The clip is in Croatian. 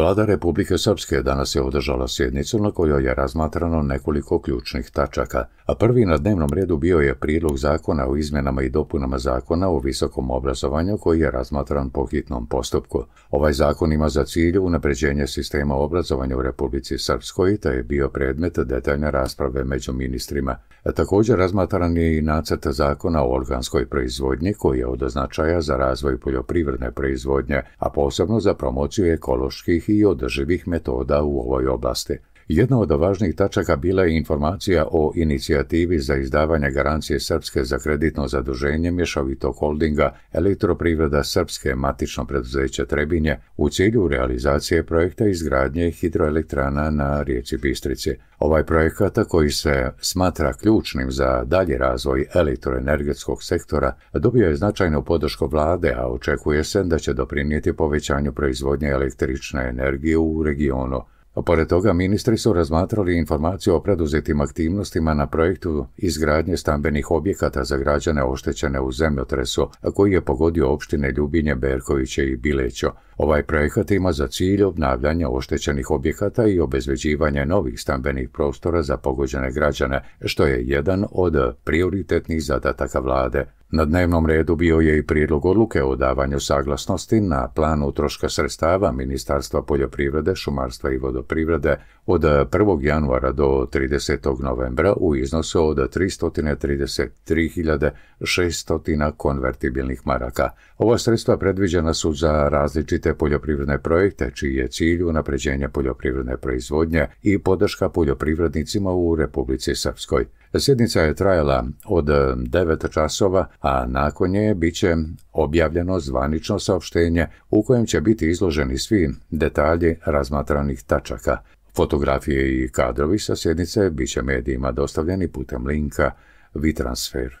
Vlada Republike Srpske danas je održala sjednicu na kojoj je razmatrano nekoliko ključnih tačaka, a prvi na dnevnom redu bio je prijedlog zakona o izmjenama i dopunama zakona o visokom obrazovanju koji je razmatran po hitnom postupku. Ovaj zakon ima za cilj unapređenje sistema obrazovanja u Republici Srpskoj te je bio predmet detaljne rasprave među ministrima. također razmatran je i nacrt zakona o organskoj proizvodnji koji je od označaja za razvoj poljoprivredne proizvodnje, a posebno za promociju ekoloških i održivih metoda u ovoj oblasti. Jedna od važnih tačaka bila je informacija o inicijativi za izdavanje garancije Srpske za kreditno zaduženje mješovito holdinga Elektroprivreda Srpske matično preduzeće Trebinje u cilju realizacije projekta izgradnje hidroelektrana na rijeci Bistrici. Ovaj projekat koji se smatra ključnim za dalji razvoj elektroenergetskog sektora dobio je značajnu podršku vlade, a očekuje se da će doprinijeti povećanju proizvodnje električne energije u regionu. Pored toga, ministri su razmatrali informaciju o preduzetim aktivnostima na projektu izgradnje stambenih objekata za građane oštećene u zemljotresu, koji je pogodio opštine Ljubinje, Berkoviće i Bilećo. Ovaj projekat ima za cilj obnavljanje oštećenih objekata i obezveđivanje novih stambenih prostora za pogođene građane, što je jedan od prioritetnih zadataka vlade. Na dnevnom redu bio je i prijedlog odluke o davanju saglasnosti na planu utroška sredstava Ministarstva poljoprivrede, šumarstva i vodoprivrede od 1. januara do 30. novembra u iznosu od 333.600 konvertibilnih maraka. Ova sredstva predviđena su za različite poljoprivredne projekte čiji je cilj unapređenje poljoprivredne proizvodnje i podrška poljoprivrednicima u Republici Srpskoj. Sjednica je trajala od 9 e, časova, a nakon nje bit će objavljeno zvanično saopštenje u kojem će biti izloženi svi detalji razmatranih tačaka. Fotografije i kadrovi sa sjednice bit će medijima dostavljeni putem linka vTransfer.